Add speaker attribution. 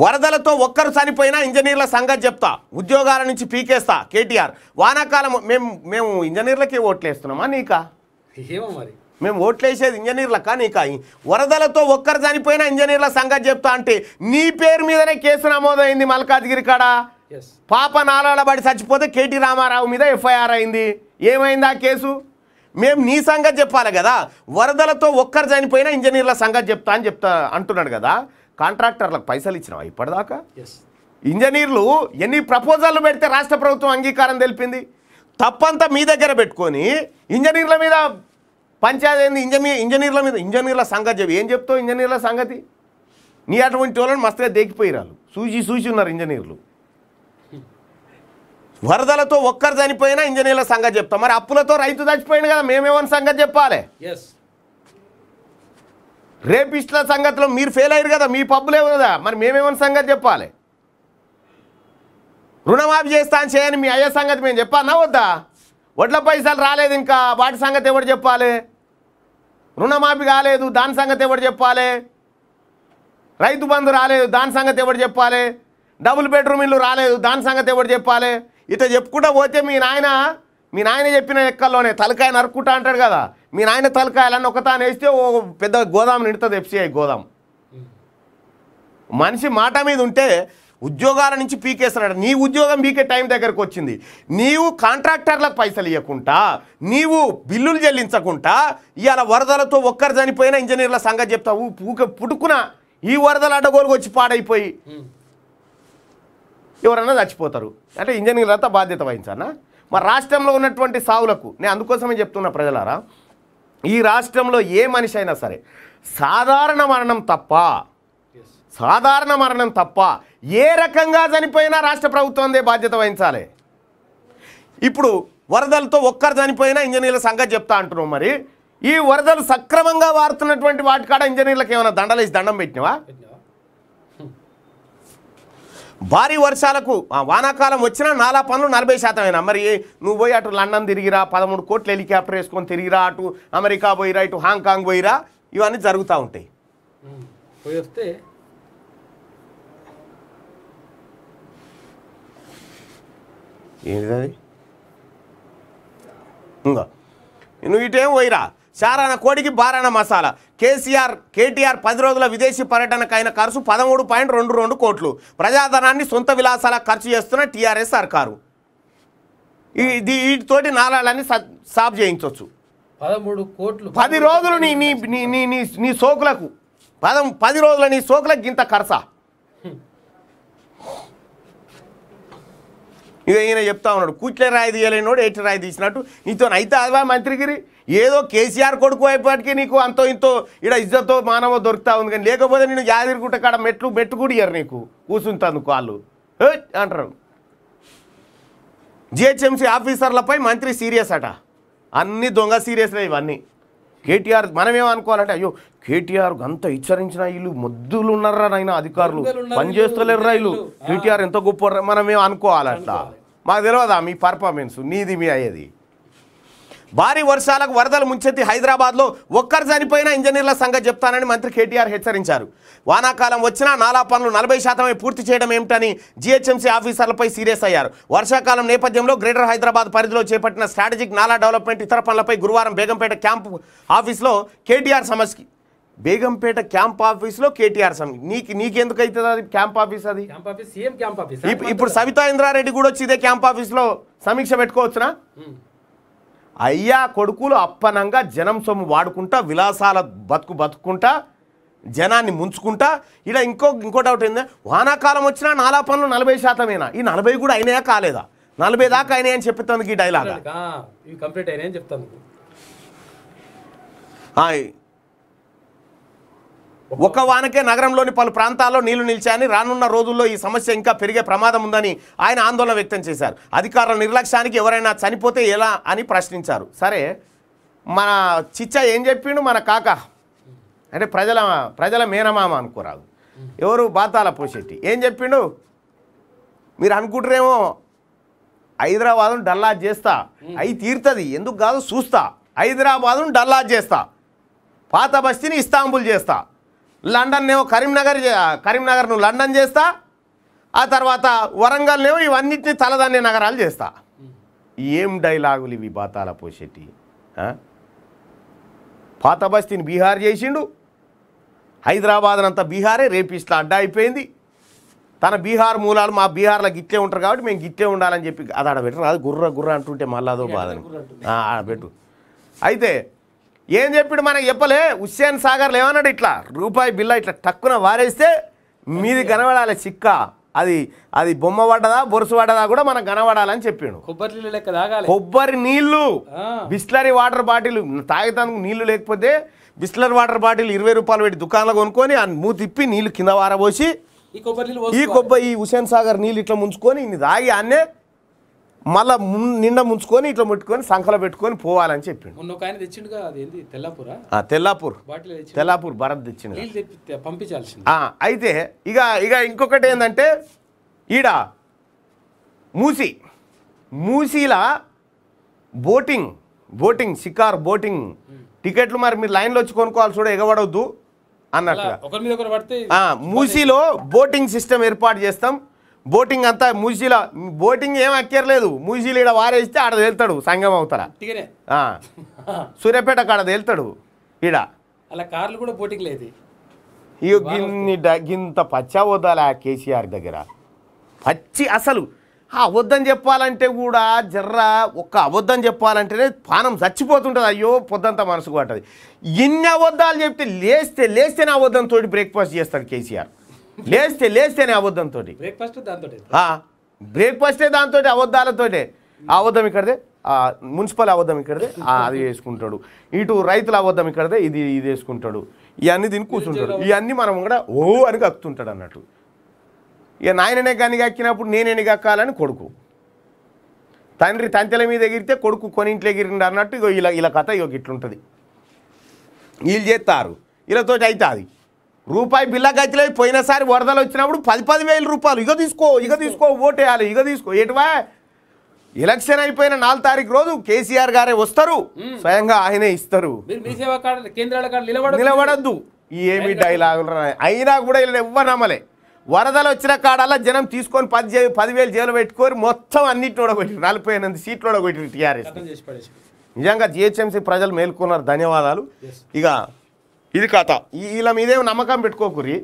Speaker 1: వరదలతో ఒక్కరు చనిపోయినా ఇంజనీర్ల సంగతి చెప్తా ఉద్యోగాల నుంచి పీకేస్తా కేటీఆర్ వానాకాలం మేము మేము ఇంజనీర్లకే ఓట్లేస్తున్నామా నీకా ఏమో మరి మేము ఓట్లేసేది ఇంజనీర్ల కానీ వరదలతో ఒక్కరు చనిపోయినా ఇంజనీర్ల సంగతి చెప్తా అంటే నీ పేరు మీదనే కేసు నమోదైంది మల్కాజ్గిరి కాడ పాప బడి చచ్చిపోతే కేటీ రామారావు మీద ఎఫ్ఐఆర్ అయింది ఏమైంది ఆ కేసు మేము నీ సంగతి చెప్పాలి కదా వరదలతో ఒక్కరు చనిపోయినా ఇంజనీర్ల సంగతి చెప్తా అని చెప్తా అంటున్నాడు కదా కాంట్రాక్టర్లకు పైసలు ఇచ్చినావా ఇప్పటిదాకా ఇంజనీర్లు ఎన్ని ప్రపోజాలు పెడితే రాష్ట్ర ప్రభుత్వం అంగీకారం తెలిపింది తప్పంతా మీ దగ్గర పెట్టుకొని ఇంజనీర్ల మీద పంచాయతీ ఇంజనీ ఇంజనీర్ల మీద ఇంజనీర్ల సంగతి చెప్పి ఏం చెప్తావు ఇంజనీర్ల సంగతి నీ అటువంటి వాళ్ళని మస్తుగా దేకిపోయిరాలు చూసి చూసి ఉన్నారు ఇంజనీర్లు వరదలతో ఒక్కరు చనిపోయినా ఇంజనీర్ల సంగతి చెప్తాం మరి అప్పులతో రైతు చచ్చిపోయింది కదా మేమేమని సంగతి చెప్పాలి రేపిస్టుల సంగతిలో మీరు ఫెయిల్ అయ్యారు కదా మీ పబ్బులేవు కదా మరి మేమేమని సంగతి చెప్పాలి రుణమాఫీ చేస్తా అని చేయని మీ అయ్యే సంగతి మేము చెప్పాలన్నా వద్దా వడ్ల పైసలు రాలేదు ఇంకా వాటి సంగతి ఎవరు చెప్పాలి రుణమాఫీ కాలేదు దాని సంగతి ఎవరు చెప్పాలి రైతు బంధు రాలేదు దాని సంగతి ఎవరు చెప్పాలి డబుల్ బెడ్రూమ్ ఇల్లు రాలేదు దాని సంగతి ఎవరు చెప్పాలి ఇట్లా చెప్పుకుంటూ పోతే మీ నాయన మీ నాయన చెప్పిన లెక్కల్లోనే తలకాయ నరుక్కుంటా అంటాడు కదా మీ నాయన తలకాయలన్నీ ఒకతాను వేస్తే ఓ పెద్ద గోదాం నిండుతుంది ఎఫ్సిఐ గోదాం మనిషి మాట మీద ఉంటే ఉద్యోగాల నుంచి పీకేస్తున్నాడు నీ ఉద్యోగం పీకే టైం దగ్గరకు వచ్చింది నీవు కాంట్రాక్టర్లకు పైసలు ఇవ్వకుండా నీవు బిల్లులు చెల్లించకుండా ఇవాళ వరదలతో ఒక్కరు చనిపోయిన ఇంజనీర్ల సంగతి చెప్తావు పూక పుట్టుకున్న ఈ వరదలు అడ్డగోలుకు వచ్చి పాడైపోయి ఎవరన్నా చచ్చిపోతారు అంటే ఇంజనీర్లంతా బాధ్యత వహించానా మరి రాష్ట్రంలో ఉన్నటువంటి సావులకు నేను అందుకోసమే చెప్తున్నా ప్రజలారా ఈ రాష్ట్రంలో ఏ మనిషి అయినా సరే సాధారణ మరణం తప్ప సాధారణ మరణం తప్ప ఏ రకంగా చనిపోయినా రాష్ట్ర ప్రభుత్వందే బాధ్యత వహించాలి ఇప్పుడు వరదలతో ఒక్కరు చనిపోయినా ఇంజనీర్ల సంగతి చెప్తా అంటున్నాం మరి ఈ వరదలు సక్రమంగా వారుతున్నటువంటి వాటికాడ ఇంజనీర్లకు ఏమైనా దండలేసి దండం పెట్టినవా భారీ వర్షాలకు వానాకాలం వచ్చినా నాలా పనులు నలభై అయినా మరి నువ్వు పోయి అటు లండన్ తిరిగిరా పదమూడు కోట్ల హెలికాప్టర్ వేసుకొని తిరిగిరా అటు అమెరికా పోయిరా ఇటు హాంకాంగ్ పోయిరా ఇవన్నీ జరుగుతూ ఉంటాయి పోయి వస్తే ఏంటిది ఇంకా నువ్వు ఇటేం పోయిరా చారాన కోడికి బారాన మసాలా కేసీఆర్ కేటీఆర్ పది రోజుల విదేశీ పర్యటనకు అయిన ఖర్చు పదమూడు పాయింట్ రెండు రెండు కోట్లు ప్రజాధనాన్ని సొంత విలాసాల ఖర్చు చేస్తున్న టీఆర్ఎస్ సర్కారు ఇది వీటితోటి నారాలని సాఫ్ చేయించవచ్చు పదమూడు కోట్లు పది రోజులు నీ నీ నీ నీ సోకులకు పదం పది రోజుల నీ సోకులకు ఇంత ఖర్చా ఇక ఈయన చెప్తా ఉన్నాడు కూట్ల రాయి తీయలేనోడు ఎట్టి రాయి తీసినట్టు నీతో అయితే అదవా మంత్రిగిరి ఏదో కేసీఆర్ కొడుకు అయిపోయాటికి నీకు అంతో ఇంతో ఇక్కడ ఇజ్జతో మానవ దొరుకుతా ఉంది కానీ లేకపోతే నేను యాదిరిగుట్ట కాడ మెట్లు మెట్టు కూడియరు నీకు కూర్చుంటాను కాళ్ళు అంటారు జిహెచ్ఎంసీ ఆఫీసర్లపై మంత్రి సీరియస్ అట అన్ని దొంగ సీరియస్లే ఇవన్నీ కేటీఆర్ మనమేమనుకోవాలంటే అయ్యో కేటీఆర్ అంత హెచ్చరించిన వీళ్ళు మొద్దులు ఉన్నారా నాయన అధికారులు పనిచేస్తలేరు వీళ్ళు కేటీఆర్ ఎంత గొప్ప మనం మేము అనుకోవాలి అట్లా మాకు తెలియదా మీ పర్ఫార్మెన్స్ నీది మీ అయ్యేది భారీ వర్షాలకు వరదలు ముంచెత్తి హైదరాబాద్లో ఒక్కరు చనిపోయిన ఇంజనీర్ల సంఘం చెప్తానని మంత్రి కేటీఆర్ హెచ్చరించారు వానాకాలం వచ్చినా నాలా పనులు నలభై శాతమే పూర్తి చేయడం ఏమిటని జీహెచ్ఎంసీ ఆఫీసర్లపై సీరియస్ అయ్యారు వర్షాకాలం నేపథ్యంలో గ్రేటర్ హైదరాబాద్ పరిధిలో చేపట్టిన స్ట్రాటజిక్ నాలా డెవలప్మెంట్ ఇతర పనులపై గురువారం బేగంపేట క్యాంపు ఆఫీస్లో కేటీఆర్ సమస్య బేగంపేట క్యాంప్ ఆఫీస్లో కేటీఆర్ సమ్ నీకు నీకెందుకు అవుతుంది అది క్యాంప్ ఆఫీస్ అది ఇప్పుడు సవితా ఇంద్రారెడ్డి కూడా వచ్చి ఇదే క్యాంప్ ఆఫీస్లో సమీక్ష పెట్టుకోవచ్చునా అయ్యా కొడుకులు అప్పనంగా జనం సొమ్ము వాడుకుంటా విలాసాల బతుకు బతుకుంటా జనాన్ని ముంచుకుంటా ఇలా ఇంకో ఇంకో డౌట్ ఏంటంటే వానాకాలం వచ్చినా నాలా పనులు నలభై శాతమేనా ఈ నలభై కూడా అయినాయా కాలేదా నలభై దాకా అయినాయి అని చెప్తాను ఈ డైలాగ్ కంప్లీట్ అయినాయని చెప్తాను ఒక వానకే నగరంలోని పలు ప్రాంతాల్లో నీళ్లు నిలిచాయని రానున్న రోజుల్లో ఈ సమస్య ఇంకా పెరిగే ప్రమాదం ఉందని ఆయన ఆందోళన వ్యక్తం చేశారు అధికారుల నిర్లక్ష్యానికి ఎవరైనా చనిపోతే ఎలా అని ప్రశ్నించారు సరే మన చిచ్చ ఏం చెప్పిండు మన కాక అంటే ప్రజల ప్రజల మేనమామ అనుకోరాదు ఎవరు బాతాల పోషెట్టి ఏం చెప్పిండు మీరు అనుకుంటారేమో హైదరాబాదును డల్లా చేస్తా అయి తీరుతుంది ఎందుకు కాదు చూస్తా హైదరాబాదును డల్లా చేస్తా పాత బస్తీని ఇస్తాంబుల్ చేస్తా లండన్ ఏమో కరీంనగర్ నువ్వు లండన్ చేస్తా ఆ తర్వాత వరంగల్నేమో ఇవన్నిటిని తలదాన్నే నగరాలు చేస్తా ఏం డైలాగులు ఇవి బాతాల పోషెట్టి పాత బస్తీని బీహార్ చేసిండు హైదరాబాద్ అంతా బీహారే రేపిస్తా అడ్డా అయిపోయింది తన బీహార్ మూలాలు మా బీహార్లో గిట్లే ఉంటారు కాబట్టి మేము గిట్లే ఉండాలని చెప్పి అది ఆడబెట్టరు అది గుర్ర గుర్ర అంటుంటే మళ్ళీ అదో బాధని ఆడబెట్టు అయితే ఏం చెప్పిడు మనకి చెప్పలే హుస్సేన్ సాగర్లు ఏమన్నాడు ఇట్లా రూపాయి బిల్ల ఇట్లా టక్కున వారేస్తే మీది కనబడాలి చిక్క అది అది బొమ్మ పడ్డదా బొరుసు పడ్డదా కూడా మనకు కనబడాలని చెప్పిండు కొబ్బరి నీళ్ళు కొబ్బరి నీళ్లు బిస్లరీ వాటర్ బాటిల్ తాగేదానికి నీళ్లు లేకపోతే బిస్లరీ వాటర్ బాటిల్ ఇరవై రూపాయలు పెట్టి దుకాణంలో కొనుక్కొని ఆ మూ తిప్పి నీళ్లు కింద వారబోసి ఈ కొబ్బరి ఈ కొబ్బరి ఈ హుసేన్ సాగర్ నీళ్ళు ఇట్లా ముంచుకొని ఇన్ని తాగి అన్నే మళ్ళా నిండా ముంచుకొని ఇట్లా ముట్టుకొని సంఖలో పెట్టుకొని పోవాలని చెప్పిండు తెల్లాపూర్ తెల్లాపూర్ భరత్ తెచ్చిండు పంపించాల్సింది అయితే ఇక ఇక ఇంకొకటి ఏంటంటే ఈడ మూసి మూసీలా బోటింగ్ బోటింగ్ షికార్ బోటింగ్ టికెట్లు మరి మీరు లైన్లో వచ్చి కొనుక్కోవాలి చూడ ఎగబడవద్దు అన్నట్టు మూసీలో బోటింగ్ సిస్టమ్ ఏర్పాటు చేస్తాం బోటింగ్ అంతా మూసీల బోటింగ్ ఏం అక్కర్లేదు మూసీలు ఇక్కడ వారేస్తే ఆడ తేలుతాడు సంగం అవుతారా సూర్యాపేట కాడ తేలుతాడు ఈడ అలా కార్లు కూడా బోటింగ్ లేదు ఇక గిన్ని గింత పచ్చ వద్దాలా కేసీఆర్ దగ్గర పచ్చి అసలు ఆ అబద్ధం చెప్పాలంటే కూడా జర్ర ఒక్క అబద్ధం చెప్పాలంటేనే పానం చచ్చిపోతుంటుంది అయ్యో పొద్దంతా మనసు పట్టది ఇన్ని అబద్ధాలు చెప్తే లేస్తే లేస్తేనే తోటి బ్రేక్ఫాస్ట్ చేస్తాడు కేసీఆర్ లేస్తే లేస్తేనే అబద్ధంతో బ్రేక్ఫాస్ట్ బ్రేక్ఫాస్టే దాంతో అబద్ధాలతోటే అబద్ధం ఇక్కడదే మున్సిపల్ అబద్ధం ఇక్కడదే అది వేసుకుంటాడు ఇటు రైతుల అబద్ధం ఇక్కడదే ఇది ఇది వేసుకుంటాడు ఇవన్నీ దీన్ని కూర్చుంటాడు ఇవన్నీ మనం కూడా ఓ అని కక్కుతుంటాడు అన్నట్టు ఇక నాయననే కానీ కక్కినప్పుడు నేనేని కక్కాలని కొడుకు తండ్రి తంతెల మీద ఎగిరితే కొడుకు కొనింట్లో ఎగిరిండు అన్నట్టు ఇగో ఇలా ఇలా కథ ఇగో ఇట్లుంటుంది వీళ్ళు చేస్తారు వీళ్ళతోటి అవుతుంది రూపాయి గతిలో పోయినసారి వరదలు వచ్చినప్పుడు పది పది వేల రూపాయలు ఇక తీసుకో ఇక తీసుకో వేయాలి ఇక తీసుకో ఎటువా ఎలక్షన్ అయిపోయిన నాలుగు తారీఖు రోజు కేసీఆర్ గారే వస్తారు స్వయంగా ఆయనే ఇస్తారు నిలబడద్దు ఏమి డైలాగులు అయినా కూడా ఎవ్వరు నమ్మలే వరదలు వచ్చిన కాడల్లా జనం తీసుకొని పది పదివేలు జైలు పెట్టుకొని మొత్తం కూడా ఓడగొట్టిరు నలభై ఎనిమిది సీట్లు ఓడగొట్టిరు టీఆర్ఎస్ నిజంగా జిహెచ్ఎంసీ ప్రజలు మేల్కొన్నారు ధన్యవాదాలు ఇక ఇది కథ వీళ్ళ మీదేం నమ్మకం పెట్టుకోకురి